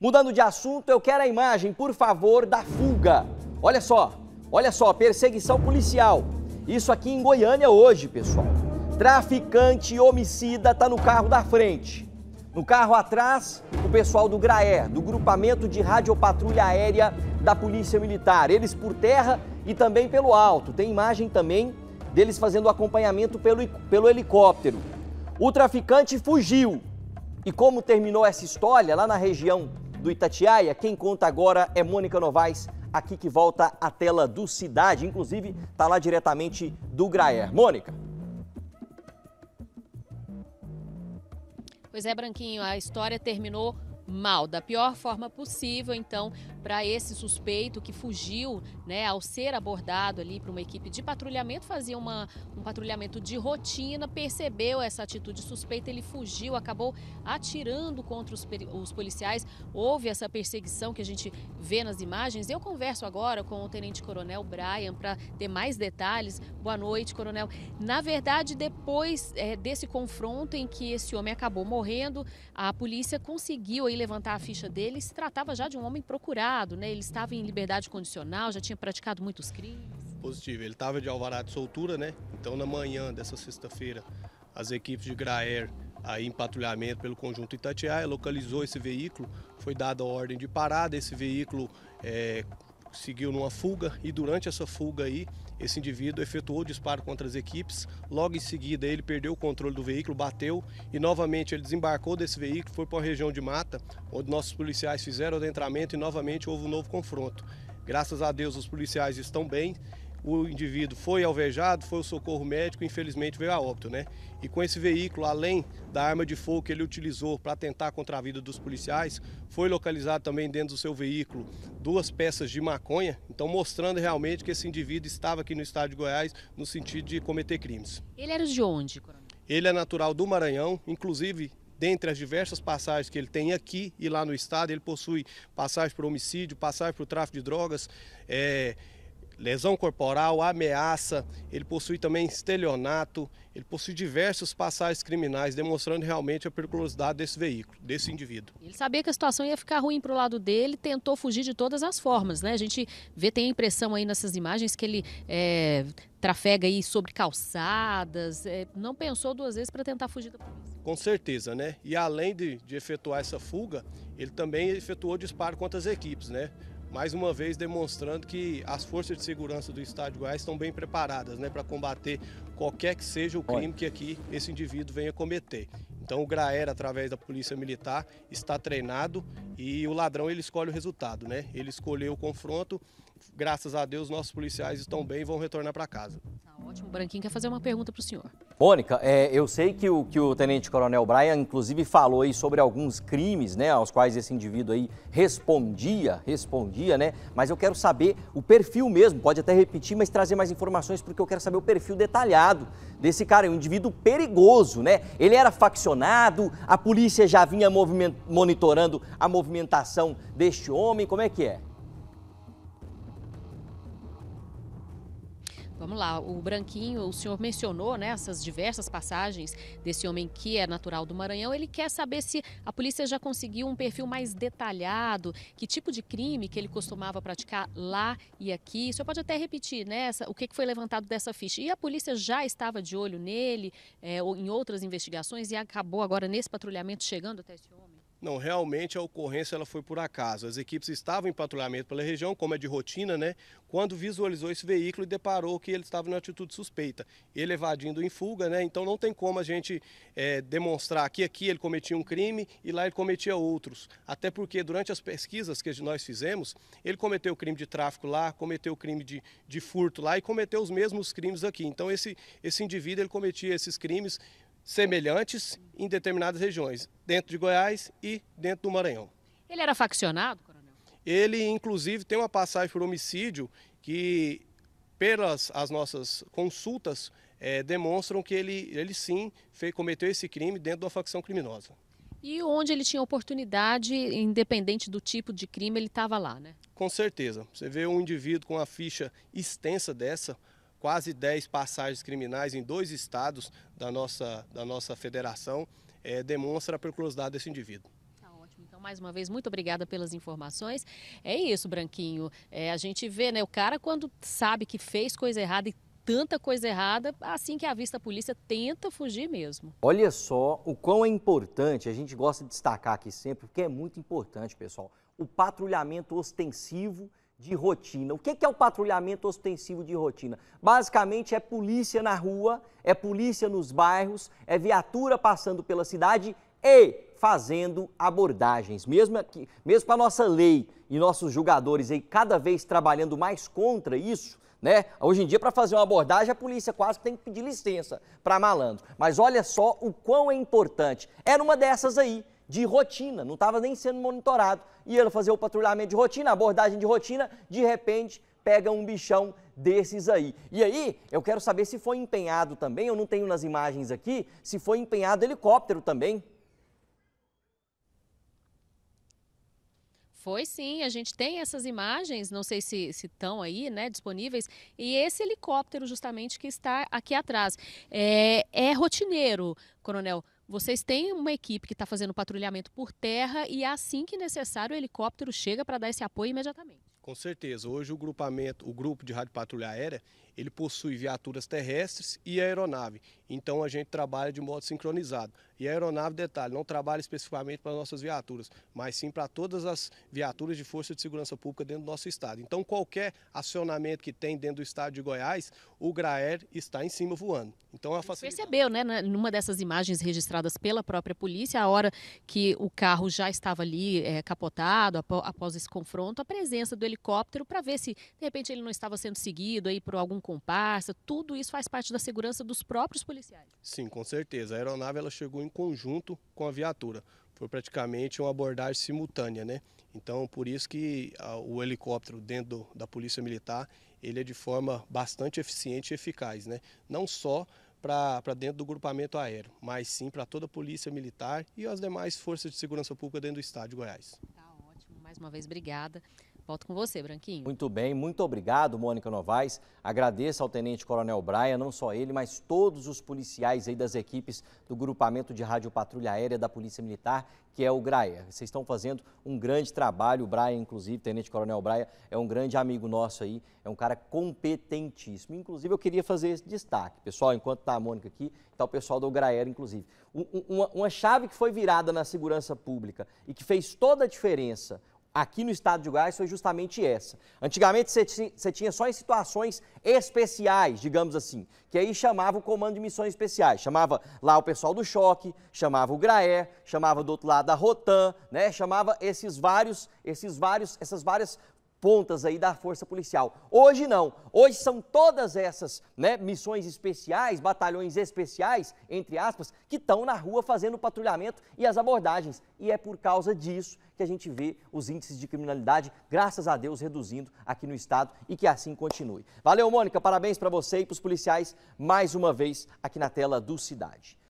Mudando de assunto, eu quero a imagem, por favor, da fuga. Olha só, olha só, perseguição policial. Isso aqui em Goiânia hoje, pessoal. Traficante homicida tá no carro da frente. No carro atrás, o pessoal do GRAER, do Grupamento de Radiopatrulha Aérea da Polícia Militar. Eles por terra e também pelo alto. Tem imagem também deles fazendo acompanhamento pelo, pelo helicóptero. O traficante fugiu. E como terminou essa história lá na região do Itatiaia. Quem conta agora é Mônica Novaes, aqui que volta à tela do Cidade, inclusive está lá diretamente do Graer. Mônica. Pois é, Branquinho, a história terminou mal, da pior forma possível, então, para esse suspeito que fugiu, né, ao ser abordado ali por uma equipe de patrulhamento, fazia uma, um patrulhamento de rotina, percebeu essa atitude suspeita, ele fugiu, acabou atirando contra os, os policiais, houve essa perseguição que a gente vê nas imagens. Eu converso agora com o Tenente Coronel Brian para ter mais detalhes. Boa noite, Coronel. Na verdade, depois é, desse confronto em que esse homem acabou morrendo, a polícia conseguiu ele levantar a ficha dele, se tratava já de um homem procurado, né? Ele estava em liberdade condicional, já tinha praticado muitos crimes. Positivo, ele estava de alvará de soltura, né? Então na manhã dessa sexta-feira, as equipes de Graer aí em patrulhamento pelo conjunto Itatiaia localizou esse veículo, foi dada a ordem de parada, esse veículo é, seguiu numa fuga e durante essa fuga aí, esse indivíduo efetuou o disparo contra as equipes. Logo em seguida, ele perdeu o controle do veículo, bateu e novamente ele desembarcou desse veículo, foi para a região de mata, onde nossos policiais fizeram o adentramento e novamente houve um novo confronto. Graças a Deus os policiais estão bem o indivíduo foi alvejado, foi o socorro médico, infelizmente veio a óbito, né? E com esse veículo, além da arma de fogo que ele utilizou para tentar contra a vida dos policiais, foi localizado também dentro do seu veículo duas peças de maconha, então mostrando realmente que esse indivíduo estava aqui no estado de Goiás no sentido de cometer crimes. Ele era de onde, coronel? Ele é natural do Maranhão, inclusive dentre as diversas passagens que ele tem aqui e lá no estado, ele possui passagem por homicídio, passagem por tráfico de drogas, é, lesão corporal, ameaça, ele possui também estelionato, ele possui diversos passagens criminais, demonstrando realmente a periculosidade desse veículo, desse indivíduo. Ele sabia que a situação ia ficar ruim para o lado dele, tentou fugir de todas as formas, né? A gente vê, tem a impressão aí nessas imagens que ele é, trafega aí sobre calçadas, é, não pensou duas vezes para tentar fugir da polícia. Com certeza, né? E além de, de efetuar essa fuga, ele também efetuou disparo contra as equipes, né? mais uma vez demonstrando que as forças de segurança do Estado de Goiás estão bem preparadas né, para combater qualquer que seja o crime que aqui esse indivíduo venha cometer. Então o Graer, através da Polícia Militar, está treinado e o ladrão ele escolhe o resultado. Né? Ele escolheu o confronto graças a Deus, nossos policiais estão bem e vão retornar para casa. Tá ótimo. O Branquinho quer fazer uma pergunta para o senhor. Mônica, é, eu sei que o, que o Tenente Coronel Brian, inclusive, falou aí sobre alguns crimes, né, aos quais esse indivíduo aí respondia, respondia, né, mas eu quero saber o perfil mesmo, pode até repetir, mas trazer mais informações, porque eu quero saber o perfil detalhado desse cara, é um indivíduo perigoso, né, ele era faccionado, a polícia já vinha monitorando a movimentação deste homem, como é que é? Vamos lá, o Branquinho, o senhor mencionou né, essas diversas passagens desse homem que é natural do Maranhão. Ele quer saber se a polícia já conseguiu um perfil mais detalhado, que tipo de crime que ele costumava praticar lá e aqui. O senhor pode até repetir né, essa, o que foi levantado dessa ficha. E a polícia já estava de olho nele, é, ou em outras investigações, e acabou agora nesse patrulhamento chegando até esse homem? Não, realmente a ocorrência ela foi por acaso. As equipes estavam em patrulhamento pela região, como é de rotina, né? Quando visualizou esse veículo e deparou que ele estava em atitude suspeita. Ele evadindo em fuga, né? Então não tem como a gente é, demonstrar que aqui ele cometia um crime e lá ele cometia outros. Até porque durante as pesquisas que nós fizemos, ele cometeu o crime de tráfico lá, cometeu o crime de, de furto lá e cometeu os mesmos crimes aqui. Então esse, esse indivíduo ele cometia esses crimes semelhantes em determinadas regiões, dentro de Goiás e dentro do Maranhão. Ele era faccionado, coronel? Ele, inclusive, tem uma passagem por homicídio que, pelas as nossas consultas, é, demonstram que ele, ele sim fez, cometeu esse crime dentro de uma facção criminosa. E onde ele tinha oportunidade, independente do tipo de crime, ele estava lá, né? Com certeza. Você vê um indivíduo com uma ficha extensa dessa, quase 10 passagens criminais em dois estados da nossa, da nossa federação, é, demonstra a periculosidade desse indivíduo. Tá ótimo. Então, mais uma vez, muito obrigada pelas informações. É isso, Branquinho. É, a gente vê, né? O cara, quando sabe que fez coisa errada e tanta coisa errada, assim que avista a polícia, tenta fugir mesmo. Olha só o quão é importante, a gente gosta de destacar aqui sempre, porque é muito importante, pessoal, o patrulhamento ostensivo de rotina. O que é o patrulhamento ostensivo de rotina? Basicamente é polícia na rua, é polícia nos bairros, é viatura passando pela cidade e fazendo abordagens. Mesmo, aqui, mesmo com a nossa lei e nossos julgadores aí cada vez trabalhando mais contra isso, né? Hoje em dia, para fazer uma abordagem, a polícia quase tem que pedir licença para malandro. Mas olha só o quão é importante. Era é uma dessas aí de rotina, não estava nem sendo monitorado. E ele fazia o patrulhamento de rotina, abordagem de rotina, de repente pega um bichão desses aí. E aí, eu quero saber se foi empenhado também, eu não tenho nas imagens aqui, se foi empenhado helicóptero também. Foi sim, a gente tem essas imagens, não sei se, se estão aí, né, disponíveis, e esse helicóptero justamente que está aqui atrás. É, é rotineiro, coronel. Vocês têm uma equipe que está fazendo patrulhamento por terra e assim que necessário o helicóptero chega para dar esse apoio imediatamente. Com certeza. Hoje o grupamento, o grupo de rádio patrulha aérea, ele possui viaturas terrestres e aeronave. Então a gente trabalha de modo sincronizado. E a aeronave, detalhe, não trabalha especificamente para nossas viaturas, mas sim para todas as viaturas de força de segurança pública dentro do nosso estado. Então, qualquer acionamento que tem dentro do estado de Goiás, o Graer está em cima voando. Então, é facilidade... Percebeu, né, numa dessas imagens registradas pela própria polícia, a hora que o carro já estava ali é, capotado, após esse confronto, a presença do helicóptero para ver se, de repente, ele não estava sendo seguido aí por algum comparsa. Tudo isso faz parte da segurança dos próprios policiais. Sim, com certeza. A aeronave ela chegou em em conjunto com a viatura. Foi praticamente uma abordagem simultânea, né? Então, por isso que o helicóptero dentro da Polícia Militar, ele é de forma bastante eficiente e eficaz, né? Não só para dentro do grupamento aéreo, mas sim para toda a Polícia Militar e as demais forças de segurança pública dentro do Estado de Goiás. Tá ótimo, mais uma vez, obrigada. Volto com você, Branquinho. Muito bem, muito obrigado, Mônica Novaes. Agradeço ao Tenente Coronel Braia, não só ele, mas todos os policiais aí das equipes do Grupamento de Rádio Patrulha Aérea da Polícia Militar, que é o Graia. Vocês estão fazendo um grande trabalho, o Braia, inclusive, Tenente Coronel Braia, é um grande amigo nosso aí, é um cara competentíssimo. Inclusive, eu queria fazer esse destaque, pessoal, enquanto está a Mônica aqui, está o pessoal do Graia, inclusive. uma, uma chave que foi virada na segurança pública e que fez toda a diferença, aqui no estado de Goiás foi justamente essa. Antigamente você tinha só em situações especiais, digamos assim, que aí chamava o comando de missões especiais, chamava lá o pessoal do choque, chamava o Graé, chamava do outro lado a Rotan, né? Chamava esses vários, esses vários, essas várias pontas aí da força policial. Hoje não. Hoje são todas essas né, missões especiais, batalhões especiais, entre aspas, que estão na rua fazendo o patrulhamento e as abordagens. E é por causa disso que a gente vê os índices de criminalidade, graças a Deus, reduzindo aqui no estado e que assim continue. Valeu, Mônica. Parabéns para você e para os policiais mais uma vez aqui na tela do Cidade.